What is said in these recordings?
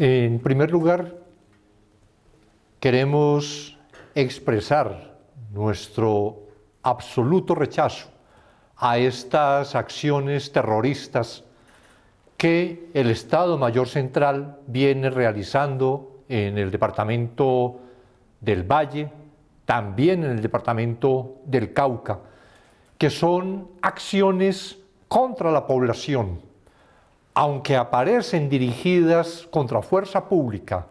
En primer lugar, queremos expresar nuestro absoluto rechazo a estas acciones terroristas que el Estado Mayor Central viene realizando en el departamento del Valle, también en el departamento del Cauca, que son acciones contra la población, aunque aparecen dirigidas contra fuerza pública,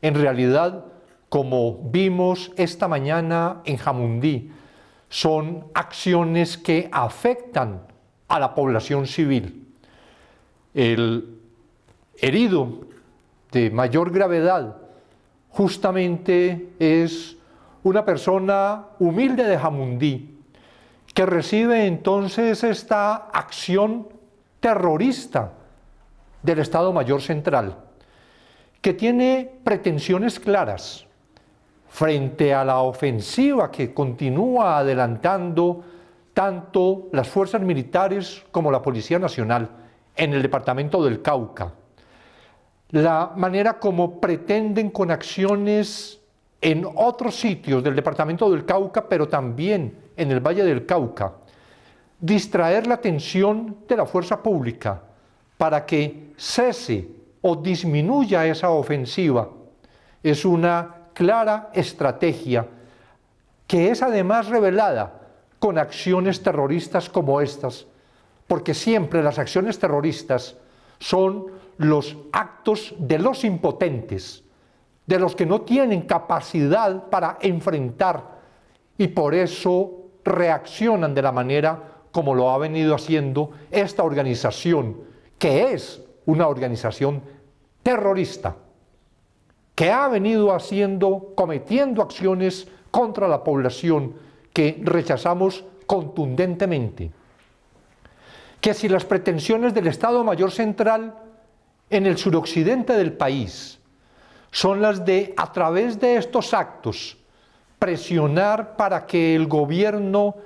en realidad, como vimos esta mañana en Jamundí, son acciones que afectan a la población civil. El herido de mayor gravedad justamente es una persona humilde de Jamundí, que recibe entonces esta acción terrorista del Estado Mayor Central, que tiene pretensiones claras frente a la ofensiva que continúa adelantando tanto las fuerzas militares como la Policía Nacional en el departamento del Cauca. La manera como pretenden con acciones en otros sitios del departamento del Cauca, pero también en el Valle del Cauca, distraer la atención de la fuerza pública para que cese o disminuya esa ofensiva. Es una clara estrategia que es además revelada con acciones terroristas como estas, porque siempre las acciones terroristas son los actos de los impotentes, de los que no tienen capacidad para enfrentar y por eso reaccionan de la manera como lo ha venido haciendo esta organización que es una organización terrorista que ha venido haciendo, cometiendo acciones contra la población que rechazamos contundentemente. Que si las pretensiones del Estado Mayor Central en el suroccidente del país son las de, a través de estos actos, presionar para que el gobierno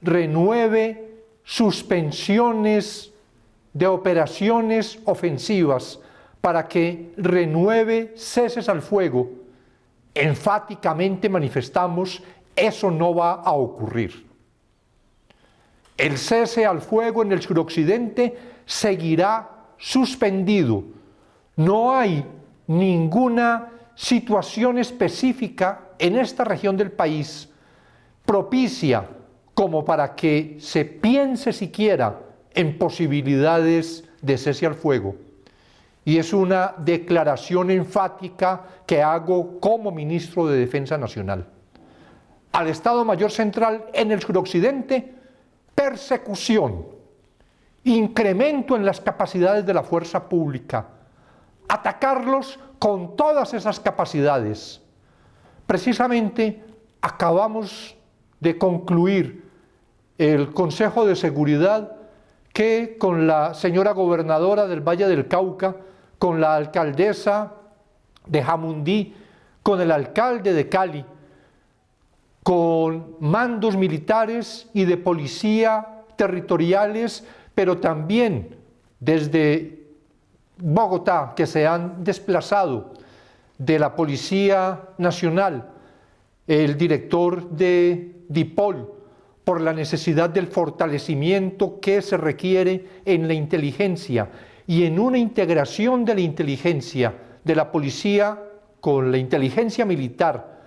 renueve sus pensiones de operaciones ofensivas para que renueve ceses al fuego, enfáticamente manifestamos, eso no va a ocurrir. El cese al fuego en el suroccidente seguirá suspendido. No hay ninguna situación específica en esta región del país propicia como para que se piense siquiera en posibilidades de cese al fuego. Y es una declaración enfática que hago como ministro de Defensa Nacional. Al Estado Mayor Central en el suroccidente, persecución, incremento en las capacidades de la fuerza pública, atacarlos con todas esas capacidades. Precisamente acabamos de concluir el Consejo de Seguridad que con la señora gobernadora del Valle del Cauca, con la alcaldesa de Jamundí, con el alcalde de Cali, con mandos militares y de policía territoriales, pero también desde Bogotá, que se han desplazado de la Policía Nacional, el director de DIPOL, por la necesidad del fortalecimiento que se requiere en la inteligencia y en una integración de la inteligencia de la policía con la inteligencia militar,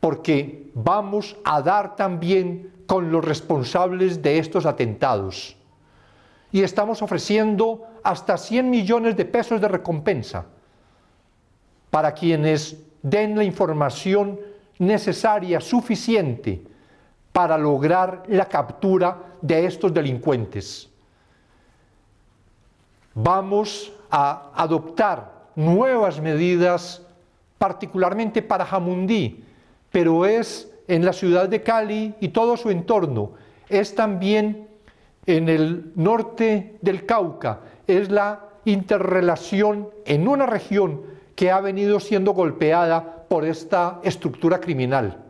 porque vamos a dar también con los responsables de estos atentados. Y estamos ofreciendo hasta 100 millones de pesos de recompensa para quienes den la información necesaria, suficiente, para lograr la captura de estos delincuentes. Vamos a adoptar nuevas medidas, particularmente para Jamundí, pero es en la ciudad de Cali y todo su entorno, es también en el norte del Cauca, es la interrelación en una región que ha venido siendo golpeada por esta estructura criminal.